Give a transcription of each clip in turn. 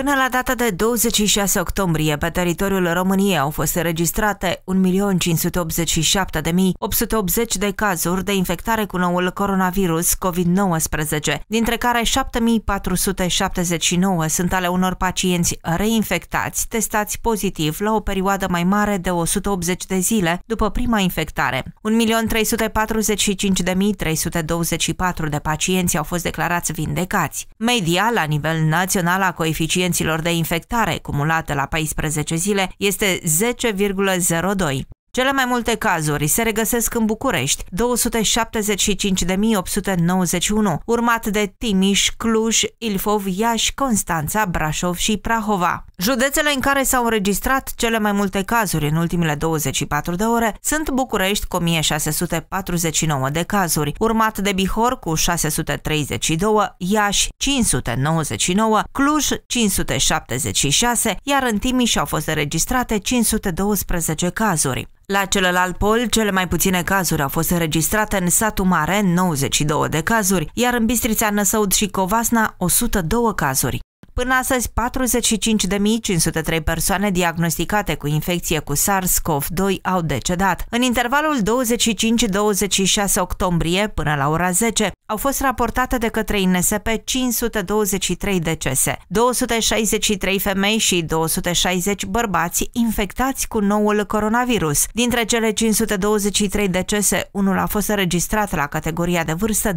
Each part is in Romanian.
Până la data de 26 octombrie, pe teritoriul României au fost înregistrate 1.587.880 de cazuri de infectare cu noul coronavirus COVID-19, dintre care 7.479 sunt ale unor pacienți reinfectați, testați pozitiv la o perioadă mai mare de 180 de zile după prima infectare. 1.345.324 de pacienți au fost declarați vindecați. Media, la nivel național a coeficient pacienților de infectare cumulată la 14 zile este 10,02. Cele mai multe cazuri se regăsesc în București, 275.891, urmat de Timiș, Cluj, Ilfov, Iași, Constanța, Brașov și Prahova. Județele în care s-au înregistrat cele mai multe cazuri în ultimele 24 de ore sunt București cu 1649 de cazuri, urmat de Bihor cu 632, Iași 599, Cluj 576, iar în Timiș au fost înregistrate 512 cazuri. La celălalt pol, cele mai puține cazuri au fost înregistrate în satul Mare, 92 de cazuri, iar în Bistrița Năsăud și Covasna, 102 cazuri. Până astăzi, 45.503 persoane diagnosticate cu infecție cu SARS-CoV-2 au decedat. În intervalul 25-26 octombrie până la ora 10, au fost raportate de către INSP 523 decese, 263 femei și 260 bărbați infectați cu noul coronavirus. Dintre cele 523 decese, unul a fost înregistrat la categoria de vârstă 20-29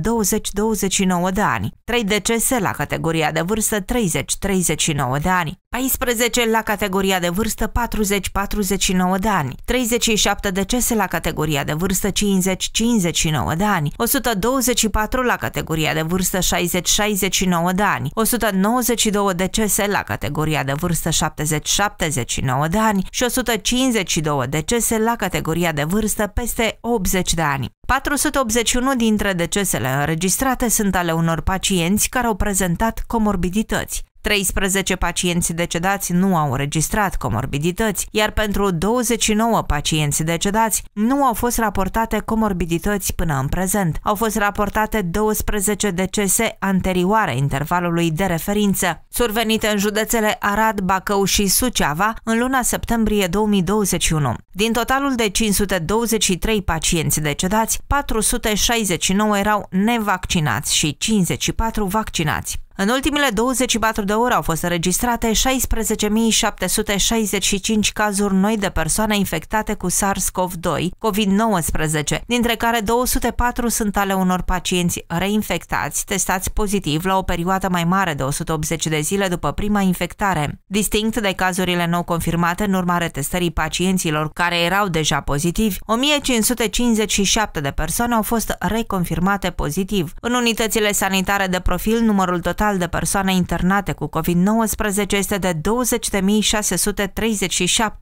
de ani, 3 decese la categoria de vârstă 30-39 de ani. 14 la categoria de vârstă 40-49 de ani, 37 decese la categoria de vârstă 50-59 de ani, 124 la categoria de vârstă 60-69 de ani, 192 decese la categoria de vârstă 70-79 de ani și 152 decese la categoria de vârstă peste 80 de ani. 481 dintre decesele înregistrate sunt ale unor pacienți care au prezentat comorbidități. 13 pacienți decedați nu au înregistrat comorbidități, iar pentru 29 pacienți decedați nu au fost raportate comorbidități până în prezent. Au fost raportate 12 decese anterioare intervalului de referință, survenite în județele Arad, Bacău și Suceava în luna septembrie 2021. Din totalul de 523 pacienți decedați, 469 erau nevaccinați și 54 vaccinați. În ultimele 24 de ore au fost înregistrate 16.765 cazuri noi de persoane infectate cu SARS-CoV-2, COVID-19, dintre care 204 sunt ale unor pacienți reinfectați, testați pozitiv la o perioadă mai mare de 180 de zile după prima infectare. Distinct de cazurile nou confirmate în urma retestării pacienților care erau deja pozitivi, 1557 de persoane au fost reconfirmate pozitiv. În unitățile sanitare de profil, numărul total total de persoane internate cu COVID-19 este de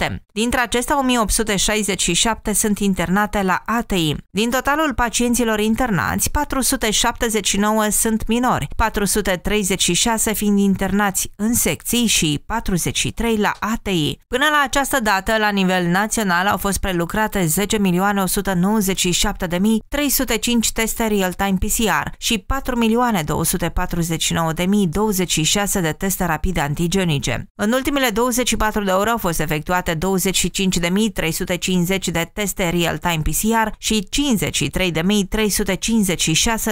20.637. Dintre acestea, 1867 sunt internate la ATI. Din totalul pacienților internați, 479 sunt minori, 436 fiind internați în secții și 43 la ATI. Până la această dată, la nivel național, au fost prelucrate 10.197.305 teste real-time PCR și 4.249.000 29.026 de teste rapide antigenice. În ultimele 24 de ore au fost efectuate 25.350 de teste real-time PCR și 53.356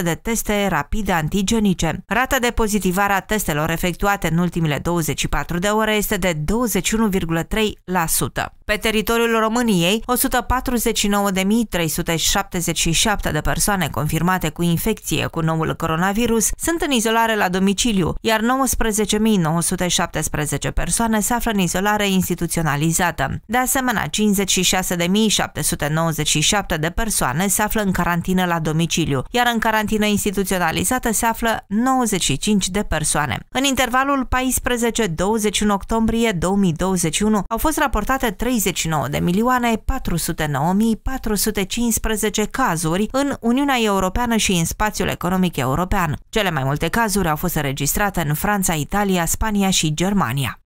de teste rapide antigenice. Rata de pozitivare a testelor efectuate în ultimele 24 de ore este de 21,3%. Pe teritoriul României, 149.377 de persoane confirmate cu infecție cu noul coronavirus sunt în izolare la domiciliu domiciliu, iar 19.917 persoane se află în izolare instituționalizată. De asemenea, 56.797 de persoane se află în carantină la domiciliu, iar în carantină instituționalizată se află 95 de persoane. În intervalul 14-21 octombrie 2021 au fost raportate 39 de milioane 409.415 cazuri în Uniunea Europeană și în spațiul economic european. Cele mai multe cazuri au fost fost înregistrată în Franța, Italia, Spania și Germania.